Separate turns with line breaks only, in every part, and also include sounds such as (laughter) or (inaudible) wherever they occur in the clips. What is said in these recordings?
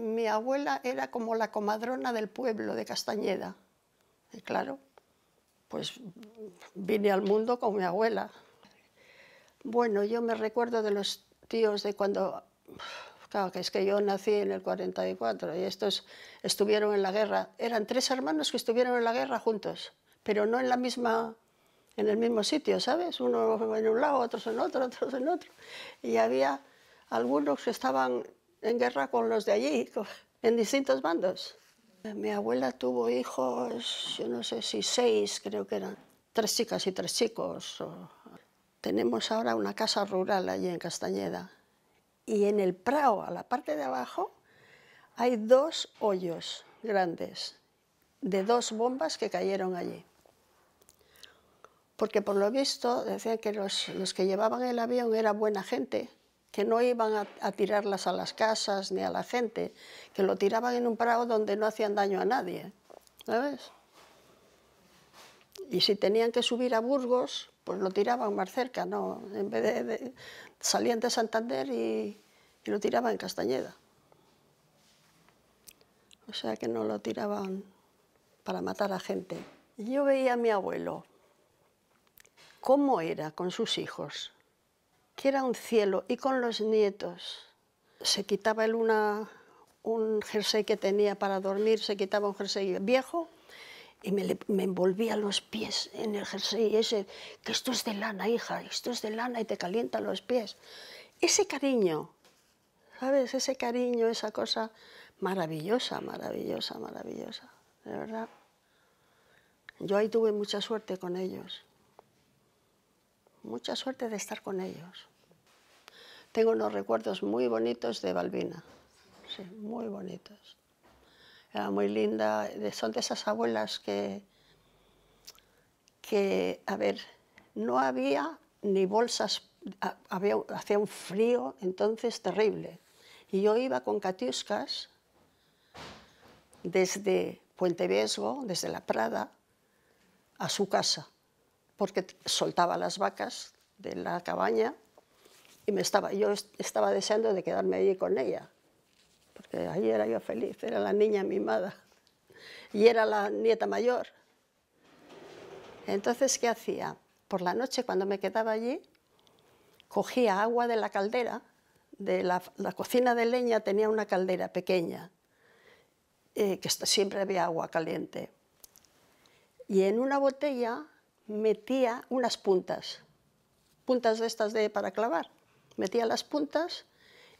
mi abuela era como la comadrona del pueblo de Castañeda. Y claro, pues vine al mundo con mi abuela. Bueno, yo me recuerdo de los tíos de cuando... Claro, que es que yo nací en el 44 y estos estuvieron en la guerra. Eran tres hermanos que estuvieron en la guerra juntos, pero no en la misma en el mismo sitio, ¿sabes? Uno en un lado, otros en otro, otros en otro. Y había algunos que estaban en guerra con los de allí, en distintos bandos. Mi abuela tuvo hijos, yo no sé si seis, creo que eran, tres chicas y tres chicos. Tenemos ahora una casa rural allí en Castañeda. Y en el prao, a la parte de abajo, hay dos hoyos grandes de dos bombas que cayeron allí. Porque por lo visto decían que los, los que llevaban el avión eran buena gente que no iban a, tirarlas a las casas ni a la gente, que lo tiraban en un prado donde no hacían daño a nadie, ¿sabes? Y si tenían que subir a Burgos, pues lo tiraban más cerca, ¿no? En vez de, salían de Santander y, y lo tiraban en Castañeda. O sea que no lo tiraban para matar a gente. Yo veía a mi abuelo, cómo era con sus hijos, que era un cielo, y con los nietos. Se quitaba él una, un jersey que tenía para dormir, se quitaba un jersey viejo y me, me, envolvía los pies en el jersey ese, que esto es de lana, hija, esto es de lana y te calienta los pies. Ese cariño, ¿sabes? Ese cariño, esa cosa maravillosa, maravillosa, maravillosa, de verdad. Yo ahí tuve mucha suerte con ellos, mucha suerte de estar con ellos. Tengo unos recuerdos muy bonitos de Balbina, muy bonitos. Era muy linda, son de esas abuelas que, que a ver, no había ni bolsas, hacía un frío entonces terrible. Y yo iba con catiuscas desde Puente Viesgo, desde La Prada, a su casa, porque soltaba las vacas de la cabaña y estaba, yo estaba deseando de quedarme allí con ella, porque ahí era yo feliz, era la niña mimada y era la nieta mayor. Entonces, ¿qué hacía? Por la noche, cuando me quedaba allí, cogía agua de la caldera, de la, cocina de leña tenía una caldera pequeña, eh, que siempre había agua caliente. Y en una botella metía unas puntas, puntas de estas de para clavar metía las puntas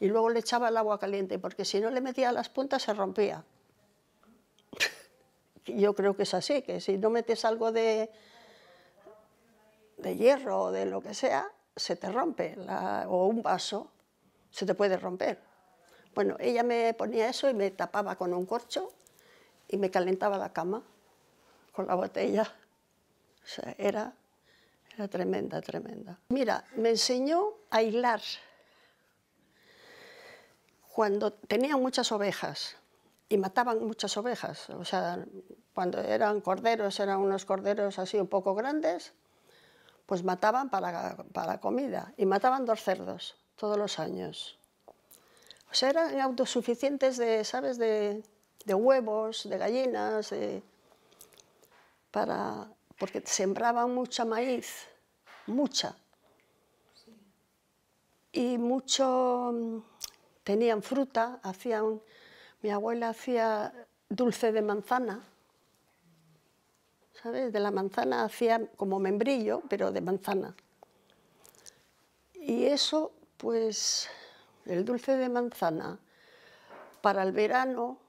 y luego le echaba el agua caliente, porque si no le metía las puntas se rompía. (laughs) Yo creo que es así, que si no metes algo de, de hierro o de lo que sea, se te rompe, o un vaso, se te puede romper. Bueno, ella me ponía eso y me tapaba con un corcho y me calentaba la cama con la botella. era era ah, tremenda, tremenda. Mira, me enseñó a hilar. Cuando tenían muchas ovejas y mataban muchas ovejas, o sea, cuando eran corderos, eran unos corderos así un poco grandes, pues mataban para, la comida y mataban dos cerdos todos los años. O sea, eran autosuficientes de, ¿sabes?, de, huevos, de gallinas, para, porque sembraban mucha maíz mucha. Y muchos mm, tenían fruta, hacían, mi abuela hacía dulce de manzana, ¿sabes? De la manzana hacía como membrillo, pero de manzana. Y eso, pues, el dulce de manzana, para el verano,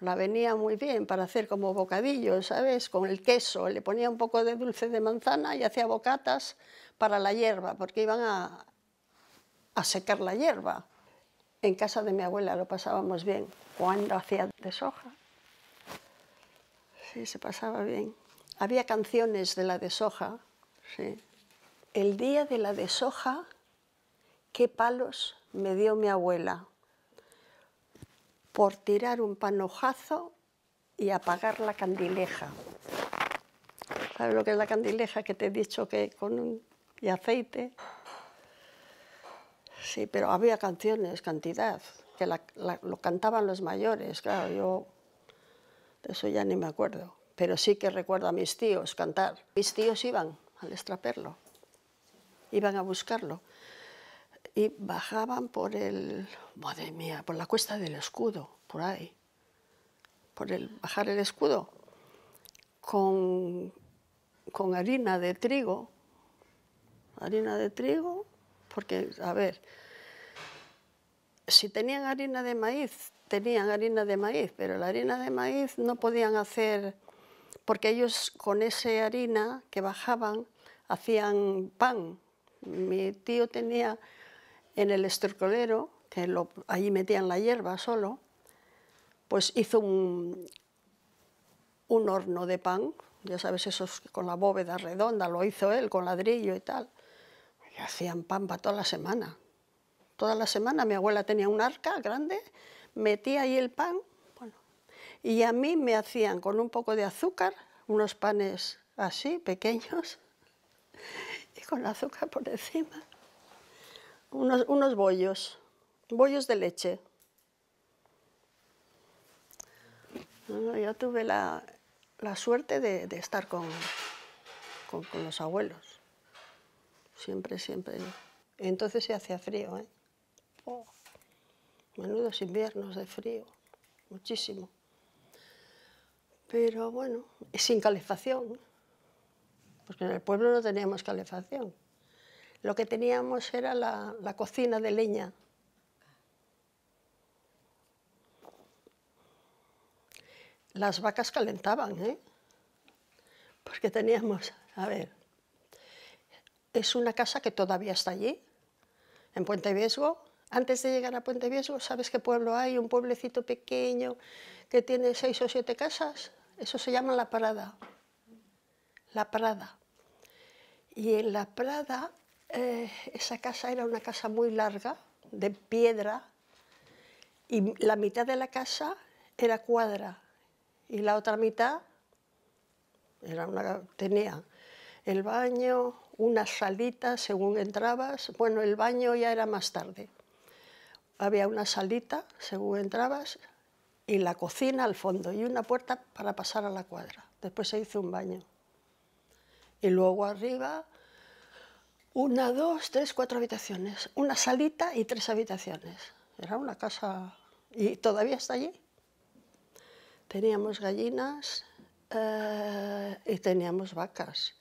la venía muy bien para hacer como bocadillo, ¿sabes? Con el queso, le ponía un poco de dulce de manzana y hacía bocatas para la hierba, porque iban a, secar la hierba. En casa de mi abuela lo pasábamos bien, cuando hacía deshoja. Sí, se pasaba bien. Había canciones de la deshoja, sí. El día de la soja, qué palos me dio mi abuela por tirar un panojazo y apagar la candileja. ¿Sabes lo que es la candileja que te he dicho que con un y aceite? Sí, pero había canciones, cantidad, que lo cantaban los mayores, claro, yo de eso ya ni me acuerdo, pero sí que recuerdo a mis tíos cantar. Mis tíos iban al extraperlo, iban a buscarlo y bajaban por el, madre mía, por la cuesta del escudo, por ahí, por el bajar el escudo, con, con harina de trigo, harina de trigo, porque, a ver, si tenían harina de maíz, tenían harina de maíz, pero la harina de maíz no podían hacer, porque ellos con esa harina que bajaban hacían pan. Mi tío tenía en el estercolero, que lo, allí metían la hierba solo, pues hizo un, horno de pan, ya sabes, esos con la bóveda redonda, lo hizo él con ladrillo y tal. Y hacían pan para toda la semana. Toda la semana mi abuela tenía un arca grande, metía ahí el pan, bueno, y a mí me hacían con un poco de azúcar unos panes así, pequeños, (laughs) y con azúcar por encima unos, bollos, bollos de leche. Yo tuve la, suerte de, estar con, los abuelos. Siempre, siempre. Entonces se hacía frío, ¿eh? Oh. Menudos inviernos de frío, muchísimo. Pero bueno, sin calefacción, porque en el pueblo no teníamos calefacción lo que teníamos era la, cocina de leña. Las vacas calentaban, ¿eh? Porque teníamos, a ver, es una casa que todavía está allí, en Puente Viesgo. Antes de llegar a Puente Viesgo, ¿sabes qué pueblo hay? Un pueblecito pequeño que tiene seis o siete casas. Eso se llama La Prada. La Prada. Y en La Prada eh, esa casa era una casa muy larga, de piedra, y la mitad de la casa era cuadra y la otra mitad era una, tenía el baño, una salita según entrabas. Bueno, el baño ya era más tarde. Había una salita según entrabas y la cocina al fondo y una puerta para pasar a la cuadra. Después se hizo un baño. Y luego arriba una, dos, tres, cuatro habitaciones, una salita y tres habitaciones. Era una casa y todavía está allí. Teníamos gallinas eh, y teníamos vacas.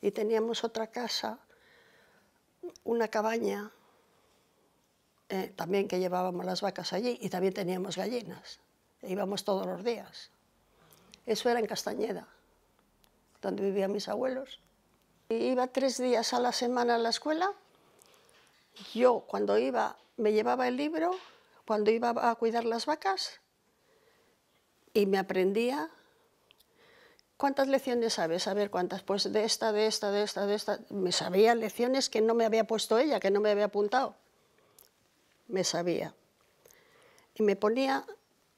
Y teníamos otra casa, una cabaña, eh, también que llevábamos las vacas allí y también teníamos gallinas. E íbamos todos los días. Eso era en Castañeda, donde vivían mis abuelos. Iba tres días a la semana a la escuela. Yo cuando iba me llevaba el libro, cuando iba a cuidar las vacas, y me aprendía. ¿Cuántas lecciones sabes? A ver, ¿cuántas? Pues de esta, de esta, de esta, de esta. Me sabía lecciones que no me había puesto ella, que no me había apuntado. Me sabía. Y me ponía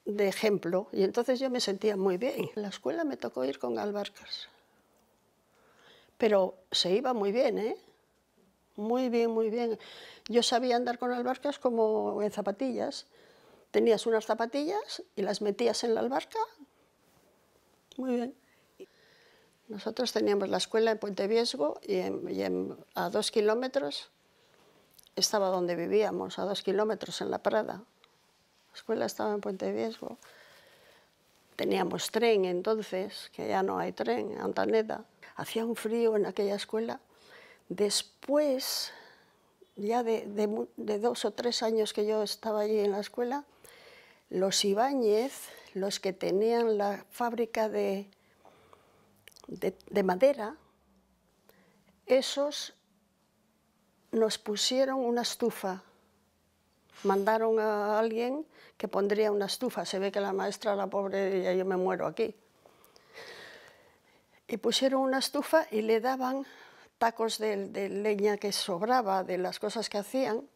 de ejemplo, y entonces yo me sentía muy bien. En la escuela me tocó ir con Albarcas pero se iba muy bien, ¿eh? Muy bien, muy bien. Yo sabía andar con albarcas como en zapatillas. Tenías unas zapatillas y las metías en la albarca. Muy bien. Nosotros teníamos la escuela en Puente Viesgo y, a dos kilómetros estaba donde vivíamos, a dos kilómetros en La Prada. La escuela estaba en Puente Viesgo. Teníamos tren entonces, que ya no hay tren, Antaneda hacía un frío en aquella escuela. Después, ya de, dos o tres años que yo estaba allí en la escuela, los Ibáñez, los que tenían la fábrica de, de, madera, esos nos pusieron una estufa. Mandaron a alguien que pondría una estufa. Se ve que la maestra, la pobre, ya yo me muero aquí y pusieron una estufa y le daban tacos de, leña que sobraba de las cosas que hacían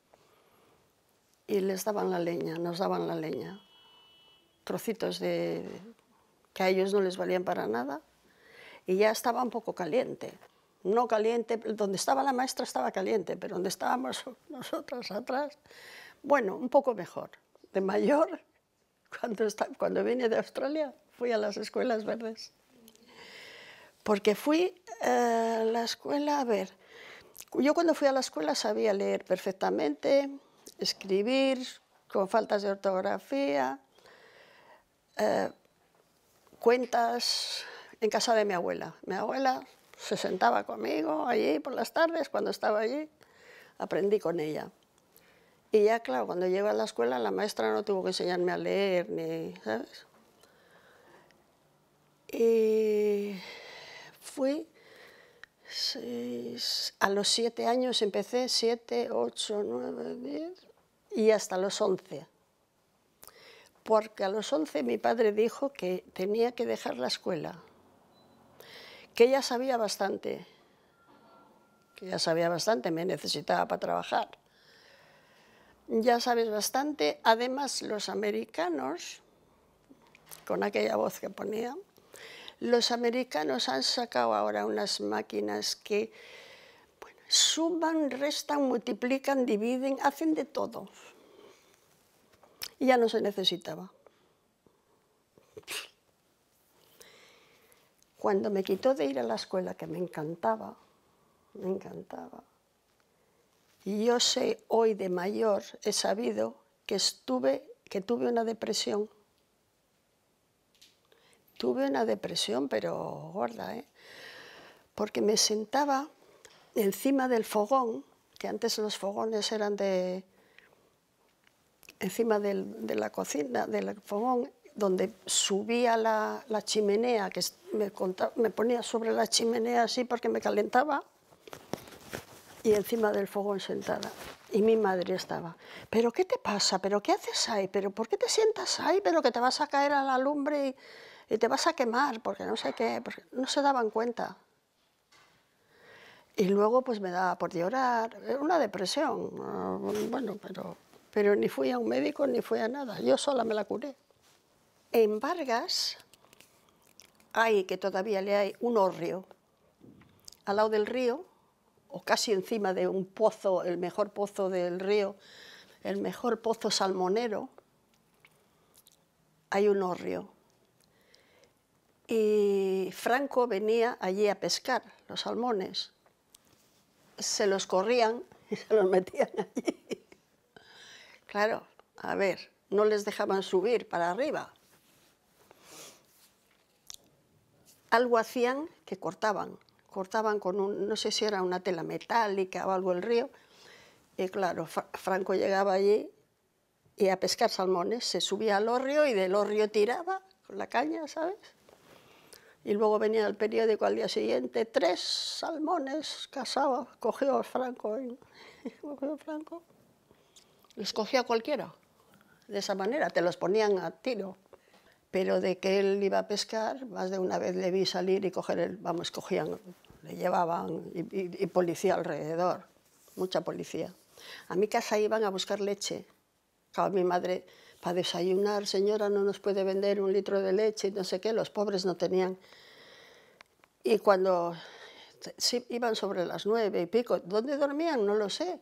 y les daban la leña, nos daban la leña, trocitos de que a ellos no les valían para nada y ya estaba un poco caliente. No caliente, donde estaba la maestra estaba caliente, pero donde estábamos (laughs) nosotras atrás, bueno, un poco mejor. De mayor, (laughs) cuando, cuando vine de Australia, fui a las escuelas verdes porque fui eh, a la escuela, a ver, yo cuando fui a la escuela sabía leer perfectamente, escribir con faltas de ortografía, eh, cuentas en casa de mi abuela. Mi abuela se sentaba conmigo allí por las tardes, cuando estaba allí, aprendí con ella. Y ya, claro, cuando llegué a la escuela, la maestra no tuvo que enseñarme a leer, ni, ¿sabes? Y fui a los siete años empecé, siete, ocho, nueve, diez y hasta los once. Porque a los once mi padre dijo que tenía que dejar la escuela, que ya sabía bastante, que ya sabía bastante, me necesitaba para trabajar. Ya sabes bastante, además los americanos, con aquella voz que ponía, los americanos han sacado ahora unas máquinas que suman, restan, multiplican, dividen, hacen de todo. Y ya no se necesitaba. Cuando me quitó de ir a la escuela, que me encantaba, me encantaba, y yo sé hoy de mayor, he sabido que, estuve, que tuve una depresión tuve una depresión, pero gorda, ¿eh? porque me sentaba encima del fogón, que antes los fogones eran de encima de la cocina, del fogón, donde subía la, chimenea, que me, me ponía sobre la chimenea así porque me calentaba, y encima del fogón sentada. Y mi madre estaba, ¿pero qué te pasa? ¿Pero qué haces ahí? ¿Pero por qué te sientas ahí? ¿Pero que te vas a caer a la lumbre? Y y te vas a quemar porque no sé qué, porque no se daban cuenta. Y luego pues me daba por llorar, una depresión, ah, bueno, pero, pero ni fui a un médico ni fui a nada, yo sola me la curé. En Vargas hay, que todavía le hay, un orrio al lado del río, o casi encima de un pozo, el mejor pozo del río, el mejor pozo salmonero, hay un horrio y Franco venía allí a pescar los salmones. Se los corrían (laughs) y se los metían allí. Claro, a ver, no les dejaban subir para arriba. Algo hacían que cortaban, cortaban con un, no sé si era una tela metálica o algo el río. Y claro, Franco llegaba allí y a pescar salmones se subía al orrio y del orrio tiraba con la caña, ¿sabes? y luego venía el periódico al día siguiente, tres salmones cazaba cogió Franco, y, (laughs) cogió Franco. Los cogía cualquiera, de esa manera, te los ponían a tiro. Pero de que él iba a pescar, más de una vez le vi salir y coger el, vamos, cogían, le llevaban y, policía alrededor, mucha policía. A mi casa iban a buscar leche. Claro, mi madre para desayunar, señora, no nos puede vender un litro de leche, no sé qué, los pobres no tenían. Y cuando iban sobre las nueve y pico, ¿dónde dormían? No lo sé.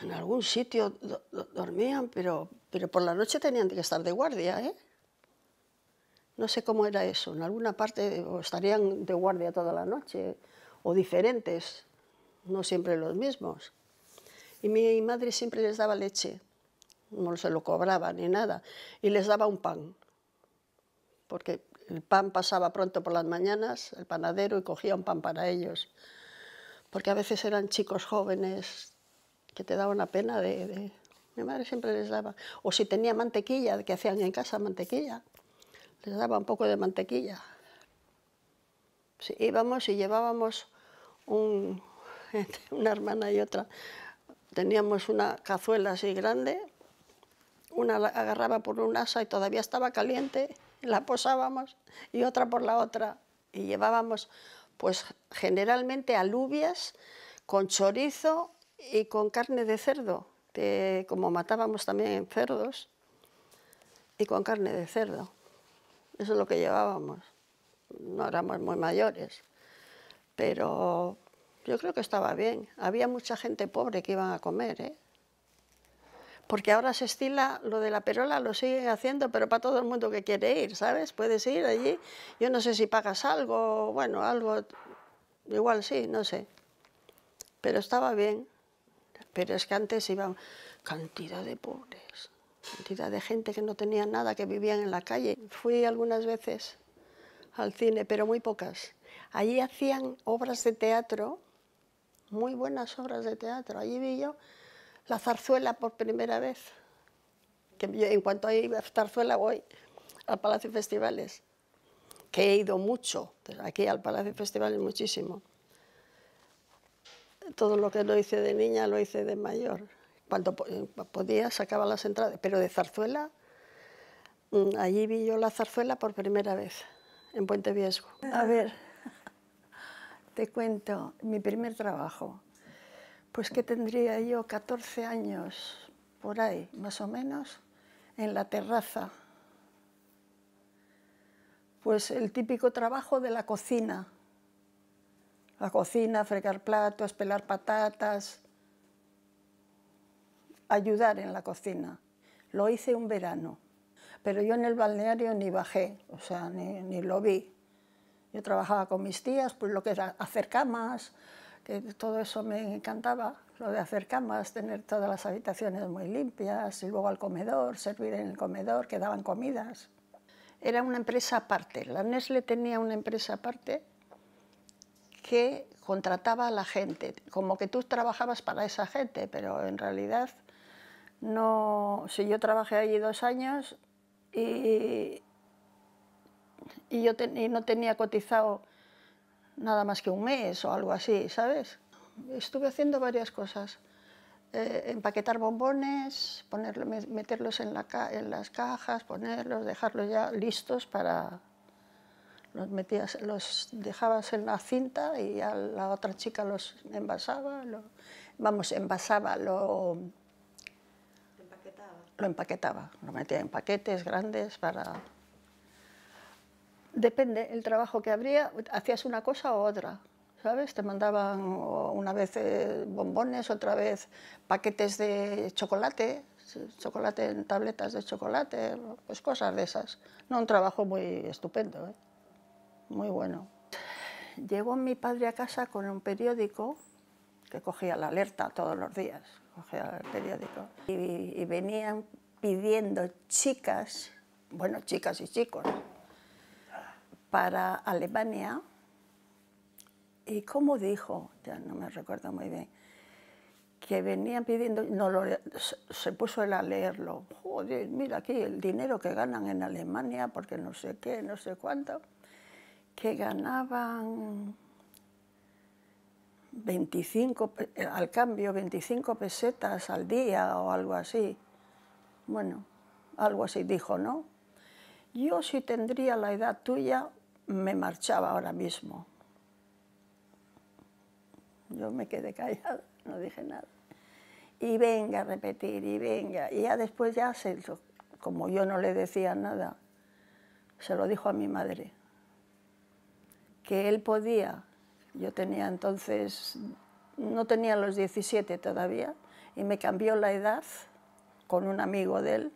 En algún sitio dormían, pero, pero por la noche tenían que estar de guardia, ¿eh? No sé cómo era eso, en alguna parte estarían de guardia toda la noche, o diferentes, no siempre los mismos. Y mi madre siempre les daba leche, no se lo cobraba ni nada, y les daba un pan, porque el pan pasaba pronto por las mañanas, el panadero, y cogía un pan para ellos, porque a veces eran chicos jóvenes que te daban la pena de, Mi madre siempre les daba, o si tenía mantequilla, que hacían en casa mantequilla, les daba un poco de mantequilla. Sí, íbamos y llevábamos (laughs) una hermana y otra, teníamos una cazuela así grande una agarraba por un asa y todavía estaba caliente, la posábamos, y otra por la otra. Y llevábamos, pues generalmente alubias con chorizo y con carne de cerdo, como matábamos también cerdos, y con carne de cerdo. Eso es lo que llevábamos. No éramos muy mayores, pero yo creo que estaba bien. Había mucha gente pobre que iban a comer, ¿eh? porque ahora se estila lo de la perola, lo siguen haciendo, pero para todo el mundo que quiere ir, ¿sabes? Puedes ir allí, yo no sé si pagas algo, bueno, algo, igual sí, no sé. Pero estaba bien, pero es que antes iban cantidad de pobres, cantidad de gente que no tenía nada, que vivían en la calle. Fui algunas veces al cine, pero muy pocas. Allí hacían obras de teatro, muy buenas obras de teatro. Allí vi yo la zarzuela por primera vez. Que en cuanto a zarzuela voy al Palacio de Festivales, que he ido mucho, aquí al Palacio de Festivales muchísimo. Todo lo que lo hice de niña lo hice de mayor. Cuando eh, podía sacaba las entradas, pero de zarzuela, mm, allí vi yo la zarzuela por primera vez, en Puente Viesgo. A ver, (laughs) te cuento mi primer trabajo. Pues que tendría yo 14 años, por ahí, más o menos, en la terraza. Pues el típico trabajo de la cocina. La cocina, fregar platos, pelar patatas, ayudar en la cocina. Lo hice un verano, pero yo en el balneario ni bajé, o sea, ni, ni lo vi. Yo trabajaba con mis tías, pues lo que era hacer camas, que todo eso me encantaba, lo de hacer camas, tener todas las habitaciones muy limpias y luego al comedor, servir en el comedor, que daban comidas. Era una empresa aparte, la Nestle tenía una empresa aparte que contrataba a la gente, como que tú trabajabas para esa gente, pero en realidad no... Si yo trabajé allí dos años y, y yo y no tenía cotizado nada más que un mes o algo así, ¿sabes? Estuve haciendo varias cosas. Eh, empaquetar bombones, ponerlo, meterlos en, la las cajas, ponerlos, dejarlos ya listos para... Los, metías, los dejabas en la cinta y ya la otra chica los envasaba, lo, vamos, envasaba, lo... ¿Empaquetaba? Lo empaquetaba, lo metía en paquetes grandes para... Depende el trabajo que habría, hacías una cosa u otra, ¿sabes? Te mandaban una vez eh, bombones, otra vez paquetes de chocolate, chocolate en tabletas de chocolate, pues cosas de esas. No, un trabajo muy estupendo, ¿eh? muy bueno. Llegó mi padre a casa con un periódico que cogía la alerta todos los días, cogía el periódico, y, y venían pidiendo chicas, bueno, chicas y chicos, para Alemania y como dijo, ya no me recuerdo muy bien, que venían pidiendo, no se puso él a leerlo, joder, mira aquí el dinero que ganan en Alemania, porque no sé qué, no sé cuánto, que ganaban 25, eh, al cambio 25 pesetas al día o algo así. Bueno, algo así dijo, ¿no? Yo si tendría la edad tuya, me marchaba ahora mismo. Yo me quedé callado (laughs) no dije nada. Y venga a repetir, y venga. Y ya después ya se, como yo no le decía nada, se lo dijo a mi madre, que él podía, yo tenía entonces, no tenía los 17 todavía, y me cambió la edad con un amigo de él.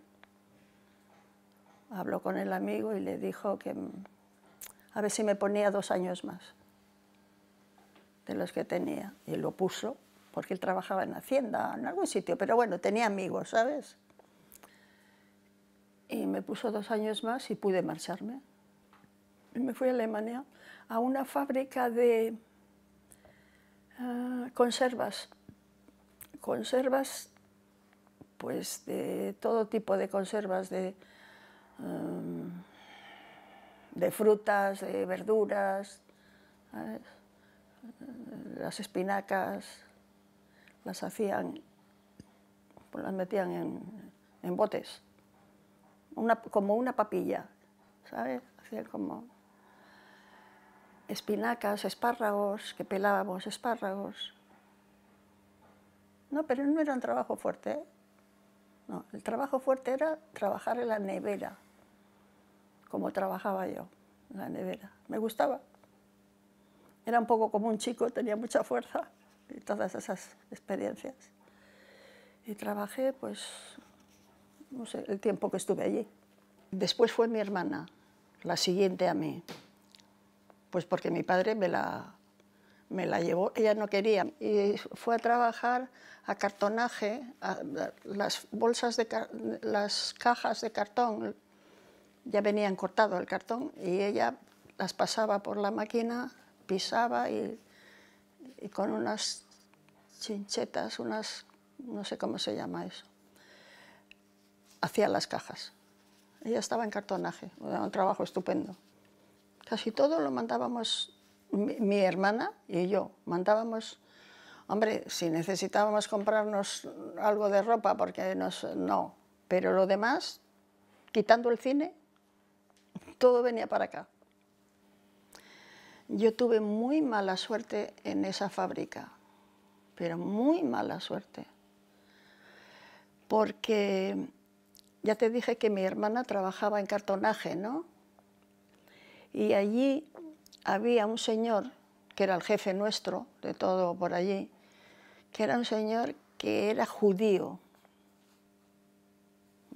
Habló con el amigo y le dijo que a ver si me ponía dos años más de los que tenía. Y lo puso, porque él trabajaba en Hacienda, en algún sitio, pero bueno, tenía amigos, ¿sabes? Y me puso dos años más y pude marcharme. Y me fui a Alemania a una fábrica de ah, conservas. Conservas, pues de todo tipo de conservas, de... Ah, de frutas, de verduras, las espinacas, las hacían, las metían en, en botes, una, como una papilla, ¿sabes? Hacían como espinacas, espárragos, que pelábamos espárragos. No, pero no era un trabajo fuerte, ¿eh? No, el trabajo fuerte era trabajar en la nevera como trabajaba yo en la nevera. Me gustaba. Era un poco como un chico, tenía mucha fuerza y todas esas experiencias. Y trabajé, pues, no sé, el tiempo que estuve allí. Después fue mi hermana, la siguiente a mí. Pues porque mi padre me la, me la llevó, ella no quería. Y fue a trabajar a cartonaje, las bolsas de, las cajas de cartón, ya venían cortado el cartón y ella las pasaba por la máquina, pisaba y, con unas chinchetas, unas, no sé cómo se llama eso, hacía las cajas. Ella estaba en cartonaje, un trabajo estupendo. Casi todo lo mandábamos mi, mi hermana y yo, mandábamos Hombre, si necesitábamos comprarnos algo de ropa, porque nos, no. Pero lo demás, quitando el cine, todo venía para acá. Yo tuve muy mala suerte en esa fábrica, pero muy mala suerte, porque ya te dije que mi hermana trabajaba en cartonaje, ¿no? Y allí había un señor, que era el jefe nuestro, de todo por allí, que era un señor que era judío,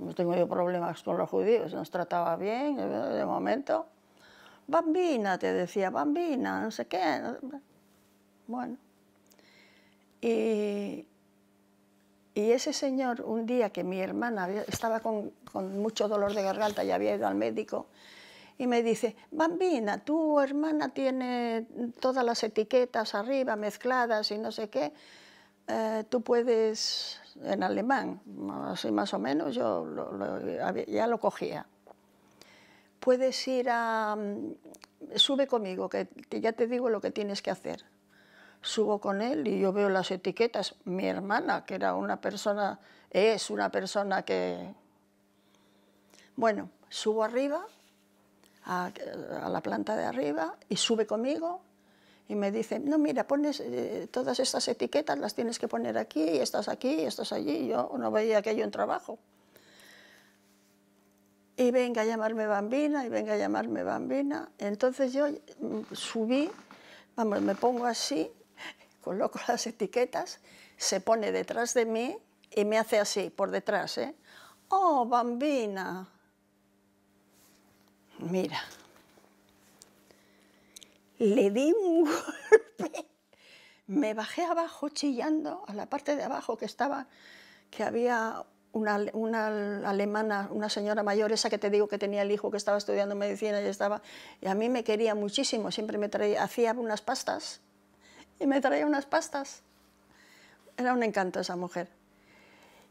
no pues tengo yo problemas con los judíos, nos trataba bien, eh, de momento. Bambina, te decía, bambina, no sé qué. Bueno. Y, ese señor, un día que mi hermana estaba con, con, mucho dolor de garganta y había ido al médico, y me dice, Bambina, tu hermana tiene todas las etiquetas arriba mezcladas y no sé qué. Eh, tú puedes, en alemán, así más o menos, yo ya lo cogía. Puedes ir a, mm, sube conmigo, que ya te digo lo que tienes que hacer. Subo con él y yo veo las etiquetas. Mi hermana, que era una persona, es una persona que... Bueno, subo arriba, a la planta de arriba, y sube conmigo y me dicen, no, mira, pones eh, todas estas etiquetas, las tienes que poner aquí, estas aquí, estas allí. Yo no veía que hay un trabajo. Y venga a llamarme bambina, y venga a llamarme bambina. Entonces yo mm, subí, vamos, me pongo así, (laughs) coloco las etiquetas, se pone detrás de mí y me hace así, por detrás, ¿eh? ¡Oh, bambina! Mira le di un (laughs) golpe, me bajé abajo chillando a la parte de abajo que estaba, que había una, alemana, una señora mayor, esa que te digo que tenía el hijo que estaba estudiando medicina y estaba, y a mí me quería muchísimo, siempre me traía, hacía unas pastas y me traía unas pastas. Era un encanto esa mujer.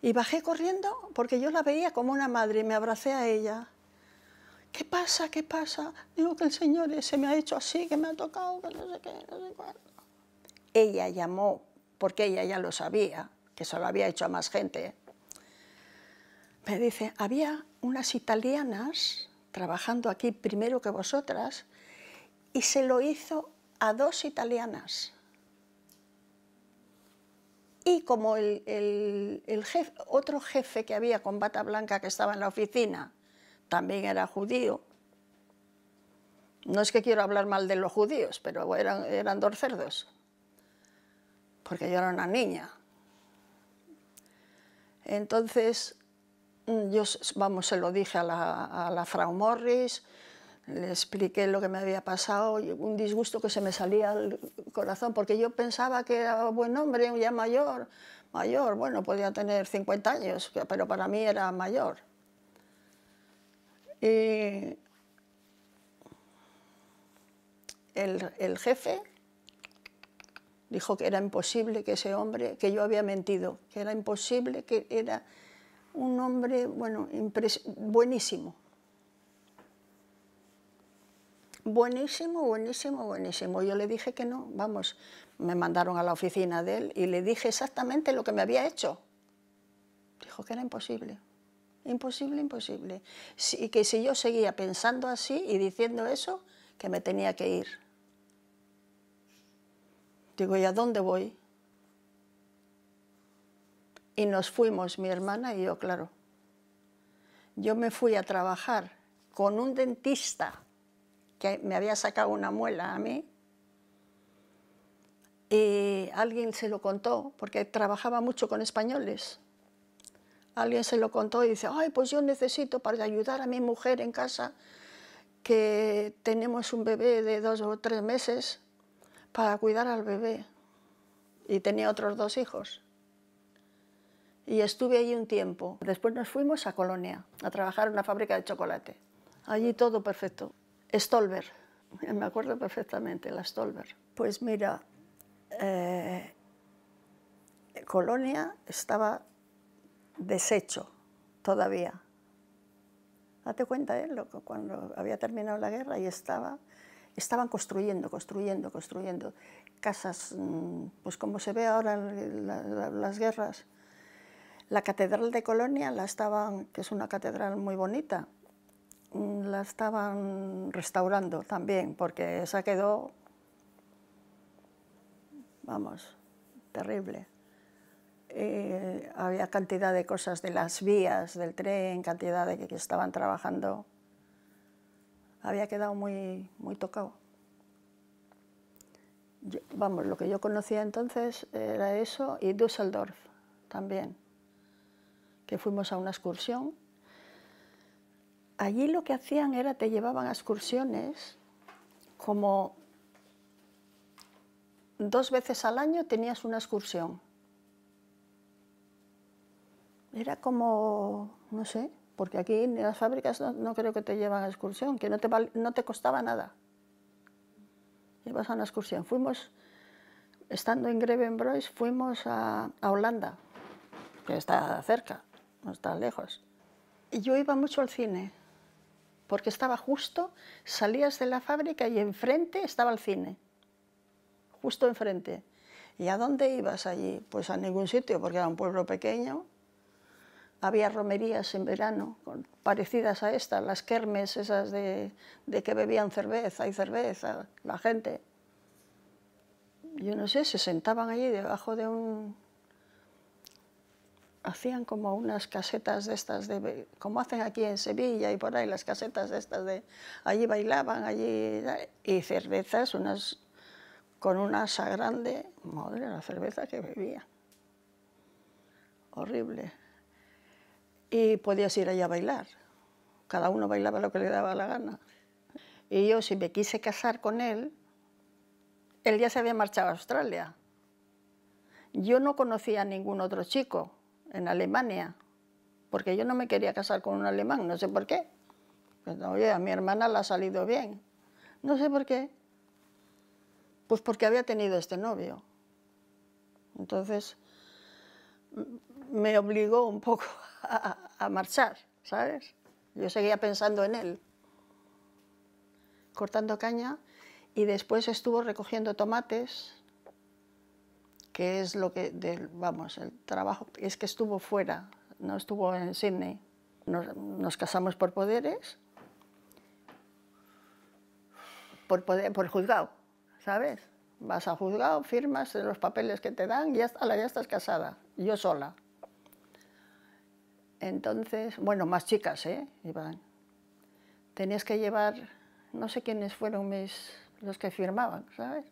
Y bajé corriendo porque yo la veía como una madre y me abracé a ella. ¿qué pasa? ¿Qué pasa? Digo que el señor se me ha hecho así, que me ha tocado, que no sé qué, no sé cuándo. Ella llamó, porque ella ya lo sabía, que se lo había hecho a más gente. Me dice, había unas italianas trabajando aquí primero que vosotras y se lo hizo a dos italianas. Y como el, el jefe, otro jefe que había con bata blanca que estaba en la oficina, también era judío. No es que quiero hablar mal de los judíos, pero eran, dos cerdos, porque yo era una niña. Entonces, yo, vamos, se lo dije a la, Frau Morris, le expliqué lo que me había pasado, un disgusto que se me salía al corazón, porque yo pensaba que era buen hombre, ya mayor, mayor, bueno, podía tener 50 años, pero para mí era mayor. Eh, el, el, jefe dijo que era imposible que ese hombre, que yo había mentido, que era imposible, que era un hombre, bueno, buenísimo. Buenísimo, buenísimo, buenísimo. Yo le dije que no, vamos, me mandaron a la oficina de él y le dije exactamente lo que me había hecho. Dijo que era imposible. Imposible, imposible. Y que si yo seguía pensando así y diciendo eso, que me tenía que ir. Digo, ¿y a dónde voy? Y nos fuimos, mi hermana y yo, claro. Yo me fui a trabajar con un dentista que me había sacado una muela a mí. Y alguien se lo contó, porque trabajaba mucho con españoles alguien se lo contó y dice, ay, pues yo necesito para ayudar a mi mujer en casa, que tenemos un bebé de dos o tres meses, para cuidar al bebé. Y tenía otros dos hijos. Y estuve allí un tiempo. Después nos fuimos a Colonia, a trabajar en una fábrica de chocolate. Allí todo perfecto. Stolberg, me acuerdo perfectamente, la Stolberg. Pues mira, eh, Colonia estaba deshecho todavía. Date cuenta, ¿eh? cuando había terminado la guerra y estaba, estaban construyendo, construyendo, construyendo casas, mm, pues como se ve ahora en las guerras. La catedral de Colonia la estaban, que es una catedral muy bonita, mm, la estaban restaurando también, porque esa quedó, vamos, terrible. Eh, había cantidad de cosas de las vías, del tren, cantidad de que, estaban trabajando. Había quedado muy, muy tocado. vamos, lo que yo conocía entonces era eso y Düsseldorf también, que fuimos a una excursión. Allí lo que hacían era te llevaban a excursiones como dos veces al año tenías una excursión era como, no sé, porque aquí en las fábricas no, creo que te llevan a excursión, que no te, no te costaba nada. Llevas a una excursión. Fuimos, estando en Grevenbroich, fuimos a, a Holanda, que está cerca, no está lejos. Y yo iba mucho al cine, porque estaba justo, salías de la fábrica y enfrente estaba el cine, justo enfrente. ¿Y a dónde ibas allí? Pues a ningún sitio, porque era un pueblo pequeño había romerías en verano parecidas a estas, las kermes esas de, que bebían cerveza y cerveza, la gente. Yo no sé, se sentaban allí debajo de un... Hacían como unas casetas de estas, de, como hacen aquí en Sevilla y por ahí, las casetas de estas de... Allí bailaban, allí... Y cervezas, unas con una asa grande. Madre, la cerveza que bebía. Horrible y podías ir allá a bailar. Cada uno bailaba lo que le daba la gana. Y yo, si me quise casar con él, él ya se había marchado a Australia. Yo no conocía a ningún otro chico en Alemania, porque yo no me quería casar con un alemán, no sé por qué. Pues, oye, a mi hermana le ha salido bien. No sé por qué. Pues porque había tenido este novio. Entonces, me obligó un poco a, marchar, ¿sabes? Yo seguía pensando en él, cortando caña y después estuvo recogiendo tomates, que es lo que, vamos, el trabajo, es que estuvo fuera, no estuvo en Sydney. Nos, casamos por poderes, por, poder, por juzgado, ¿sabes? Vas a juzgado, firmas los papeles que te dan y ya estás casada, yo sola. Entonces, bueno, más chicas, ¿eh? Iban. Tenías que llevar, no sé quiénes fueron mis, los que firmaban, ¿sabes?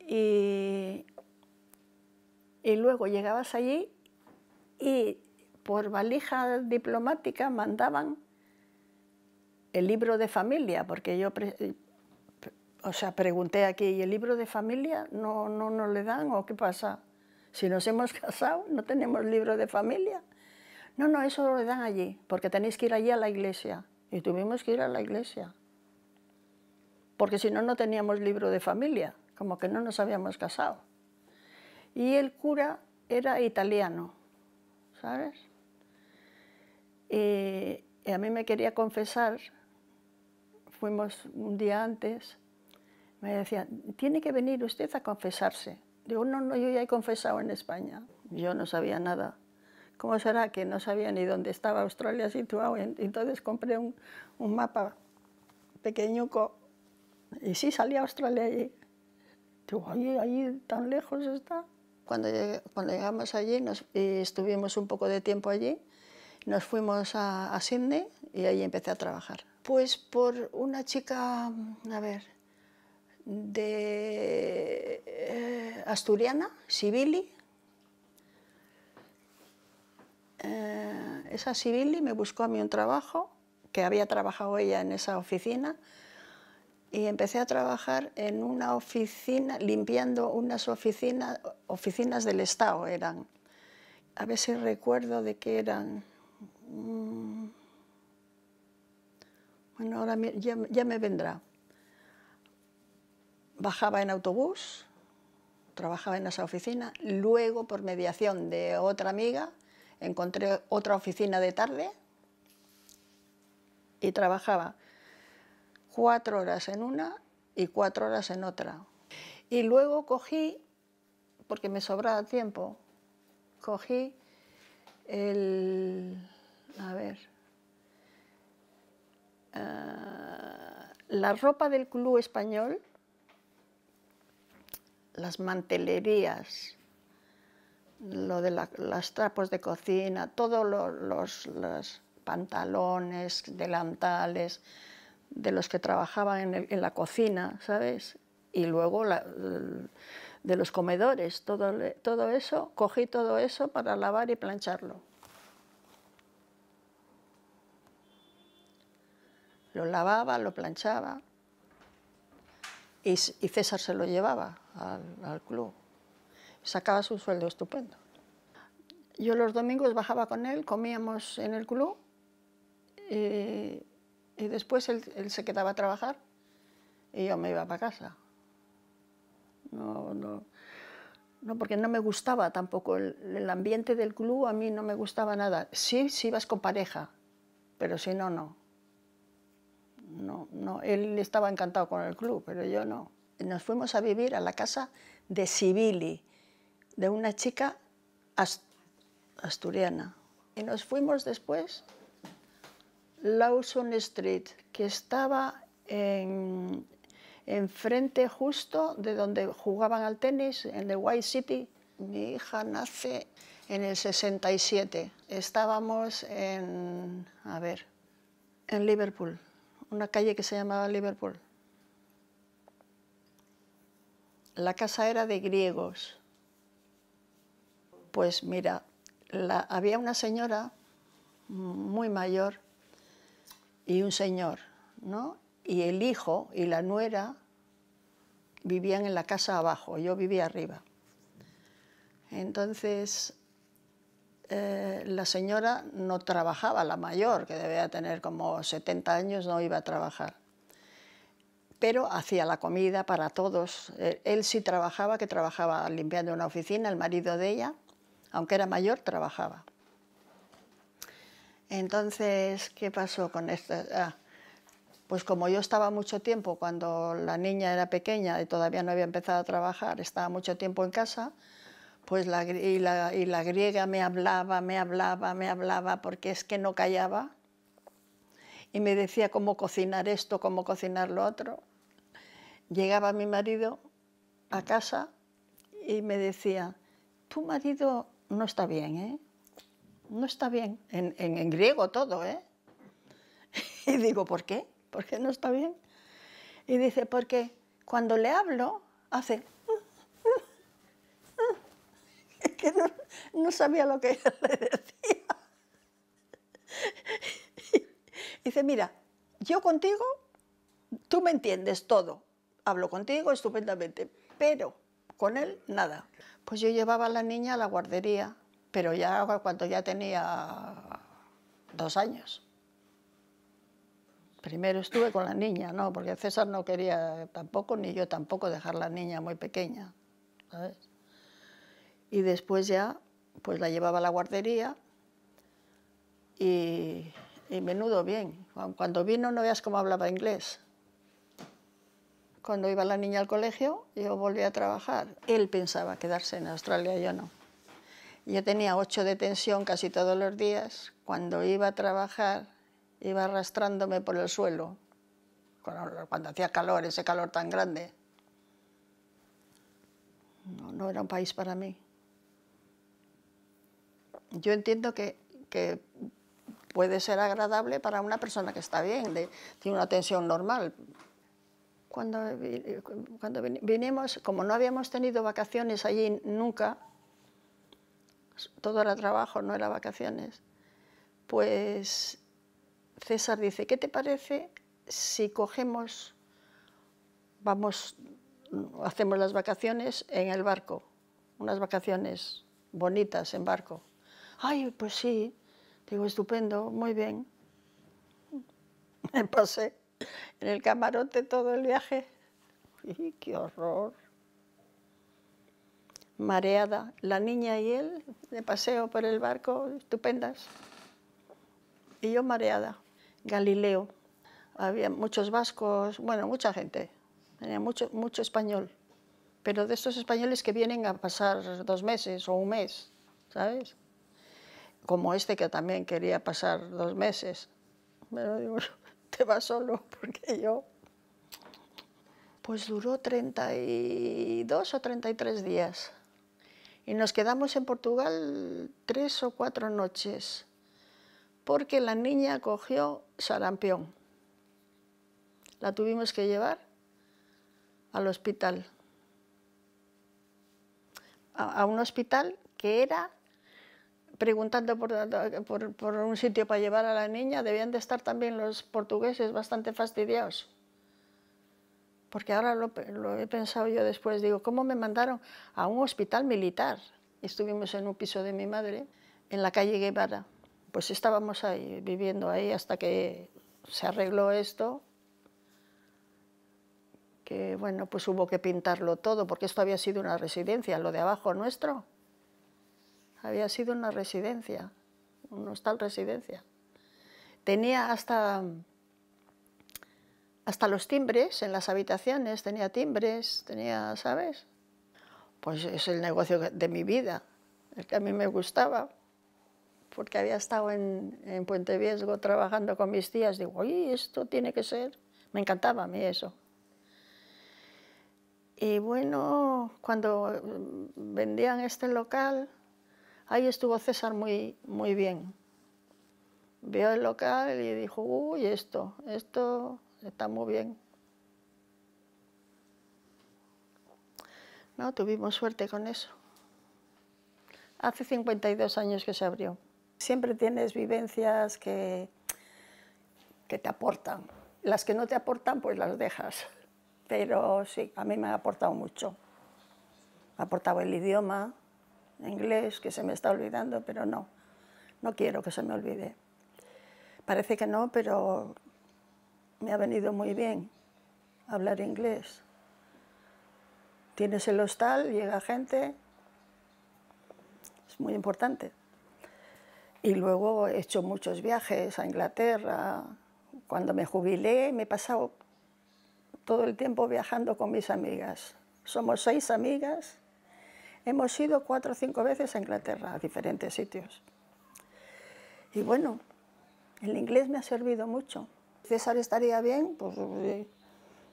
Y, luego llegabas allí y por valija diplomática mandaban el libro de familia, porque yo o sea, pregunté aquí, ¿y el libro de familia no, no nos le dan o qué pasa? Si nos hemos (laughs) casado, ¿no tenemos libro de familia? no, no, eso lo dan allí, porque tenéis que ir allí a la iglesia. Y tuvimos que ir a la iglesia, porque si no, no teníamos libro de familia, como que no nos habíamos casado. Y el cura era italiano, ¿sabes? Y, a mí me quería confesar, fuimos un día antes, me decía, tiene que venir usted a confesarse. Digo, no, no, yo ya he confesado en España. Yo no sabía nada. ¿cómo será que no sabía ni dónde estaba Australia situado? Entonces compré un, mapa pequeñuco y sí salía Australia allí. Digo, ahí tan lejos está. Cuando, cuando llegamos allí nos, y estuvimos un poco de tiempo allí, nos fuimos a, a y ahí empecé a trabajar. Pues por una chica, a ver, de eh, asturiana, Sibili, eh, esa Sibili me buscó a mí un trabajo, que había trabajado ella en esa oficina, y empecé a trabajar en una oficina, limpiando unas oficinas, oficinas del Estado eran. A ver si recuerdo de qué eran. Mm. Bueno, ahora ya me vendrá. Bajaba en autobús, trabajaba en esa oficina, luego por mediación de otra amiga encontré otra oficina de tarde y trabajaba cuatro horas en una y cuatro horas en otra. Y luego cogí, porque me sobraba tiempo, cogí el, a ver, eh, la ropa del club español, las mantelerías, lo de las trapos de cocina, todos los, pantalones, delantales, de los que trabajaban en, la cocina, ¿sabes? Y luego de los comedores, todo, todo eso, cogí todo eso para lavar y plancharlo. Lo lavaba, lo planchaba y, César se lo llevaba al club sacaba su sueldo estupendo. Yo los domingos bajaba con él, comíamos en el club eh, y, después él, se quedaba a trabajar y yo me iba para casa. No, no, porque no me gustaba tampoco el, ambiente del club, a mí no me gustaba nada. Sí, sí vas con pareja, pero si no, no. No, no, él estaba encantado con el club, pero yo no. Nos fuimos a vivir a la casa de Sibili, de una chica asturiana. Y nos fuimos después Lawson Street, que estaba en, frente justo de donde jugaban al tenis, en The White City. Mi hija nace en el 67. Estábamos en, a ver, en Liverpool, una calle que se llamaba Liverpool. La casa era de griegos. Pues mira, había una señora muy mayor y un señor, ¿no? Y el hijo y la nuera vivían en la casa abajo, yo vivía arriba. Entonces, eh, la señora no trabajaba, la mayor, que debía tener como 70 años, no iba a trabajar. Pero hacía la comida para todos. Él, eh, él sí trabajaba, que trabajaba limpiando una oficina, el marido de ella, aunque era mayor, trabajaba. Entonces, ¿qué pasó con esto? Ah, pues como yo estaba mucho tiempo, cuando la niña era pequeña y todavía no había empezado a trabajar, estaba mucho tiempo en casa, pues y la griega me hablaba, me hablaba, me hablaba, porque es que no callaba. Y me decía cómo cocinar esto, cómo cocinar lo otro. Llegaba mi marido a casa y me decía, tu marido no está bien, ¿eh? No está bien. En, griego todo, ¿eh? (laughs) Y digo, ¿por qué? ¿Por qué no está bien? Y dice, porque cuando le hablo, hace... (laughs) que no, sabía lo que (laughs) le decía. dice, mira, yo contigo, tú me entiendes todo. Hablo contigo estupendamente, pero con él nada pues yo llevaba a la niña a la guardería, pero ya cuando ya tenía dos años. Primero estuve con la niña, ¿no? Porque César no quería tampoco, ni yo tampoco, dejar la niña muy pequeña, Y después ya, pues la llevaba a la guardería y menudo bien. Cuando vino no veas cómo hablaba inglés. Cuando iba la niña al colegio, yo volví a trabajar. Él pensaba quedarse en Australia, yo no. Yo tenía ocho de tensión casi todos los días. Cuando iba a trabajar, iba arrastrándome por el suelo, cuando, hacía calor, ese calor tan grande. No, era un país para mí. Yo entiendo que, puede ser agradable para una persona que está bien, tiene una tensión normal, cuando, eh, vinimos, como no habíamos tenido vacaciones allí nunca, todo era trabajo, no era vacaciones, pues César dice, ¿qué te parece si cogemos, vamos, hacemos las vacaciones en el barco, unas vacaciones bonitas en barco? Ay, pues sí, digo, estupendo, muy bien. (laughs) Me pasé en el camarote todo el viaje. y ¡Qué horror! Mareada. La niña y él de paseo por el barco, estupendas. Y yo mareada. Galileo. Había muchos vascos, bueno, mucha gente. Tenía mucho, mucho español. Pero de estos españoles que vienen a pasar dos meses o un mes, ¿sabes? Como este que también quería pasar dos meses. Pero digo, (laughs) te vas solo, porque yo... Pues duró 32 o 33 días. Y nos quedamos en Portugal tres o cuatro noches, porque la niña cogió sarampión. La tuvimos que llevar al hospital, a un hospital que era preguntando eh, por, un sitio para llevar a la niña, debían de estar también los portugueses bastante fastidiados. Porque ahora lo, he pensado yo después, digo, ¿cómo me mandaron a un hospital militar? Estuvimos en un piso de mi madre, en la calle Guevara. Pues estábamos ahí, viviendo ahí hasta que se arregló esto que bueno, pues hubo que pintarlo todo, porque esto había sido una residencia, lo de abajo nuestro. Había sido una residencia, un hostal residencia. Tenía hasta, hasta los timbres en las habitaciones, tenía timbres, tenía, ¿sabes? Pues es el negocio de mi vida, el que a mí me gustaba porque había estado en, en, Puente Viesgo trabajando con mis tías, digo, oye, esto tiene que ser. Me encantaba a mí eso. Y bueno, cuando vendían este local, Ahí estuvo César muy, bien. Vio el local y dijo, uy, esto, esto está muy bien. No, tuvimos suerte con eso. Hace 52 años que se abrió. Siempre tienes vivencias que, que te aportan. Las que no te aportan, pues las dejas. Pero sí, a mí me ha aportado mucho. Me ha aportado el idioma, inglés que se me está olvidando, pero no, no quiero que se me olvide. Parece que no, pero me ha venido muy bien hablar inglés. Tienes el hostal, llega gente, es muy importante. Y luego he hecho muchos viajes a Inglaterra. Cuando me jubilé me he pasado todo el tiempo viajando con mis amigas. Somos seis amigas Hemos ido cuatro o cinco veces a Inglaterra, a diferentes sitios. Y bueno, el inglés me ha servido mucho. César estaría bien, pues eh,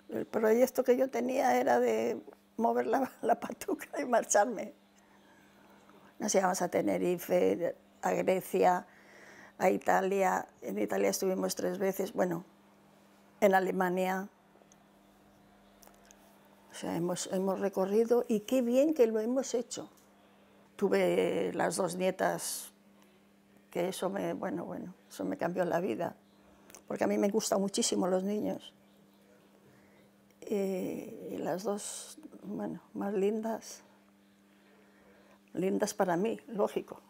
el proyecto que yo tenía era de mover la, (laughs) patuca y marcharme. Nos íbamos a Tenerife, a Grecia, a Italia. En Italia estuvimos tres veces, bueno, en Alemania sea, hemos, recorrido y qué bien que lo hemos hecho. Tuve las dos nietas, que eso me, eso me cambió la vida, porque a mí me gustan muchísimo los niños. Eh, y las dos, bueno, más lindas, lindas para mí, lógico.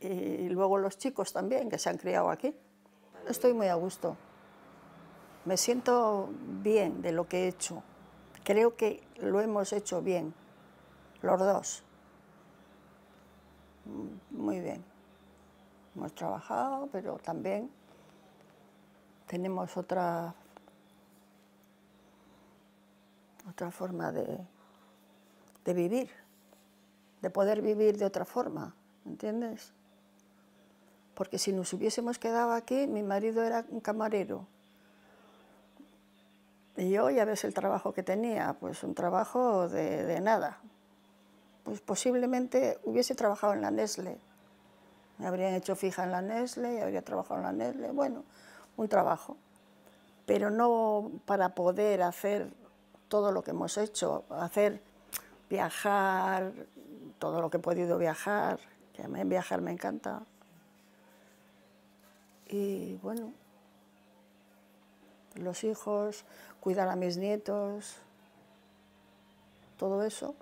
Y luego los chicos también, que se han criado aquí. Estoy muy a gusto. Me siento bien de lo que he hecho. Creo que lo hemos hecho bien, los dos. Muy bien. Hemos trabajado, pero también tenemos otra, otra forma de, de vivir, de poder vivir de otra forma, ¿entiendes? Porque si nos hubiésemos quedado aquí, mi marido era un camarero y yo ya ves el trabajo que tenía, pues un trabajo de, nada. Pues posiblemente hubiese trabajado en la Nestle. Me habrían hecho fija en la y habría trabajado en la Nestlé, bueno, un trabajo. Pero no para poder hacer todo lo que hemos hecho, hacer viajar, todo lo que he podido viajar, que a mí viajar me encanta. Y bueno, los hijos, cuidar a mis nietos, todo eso.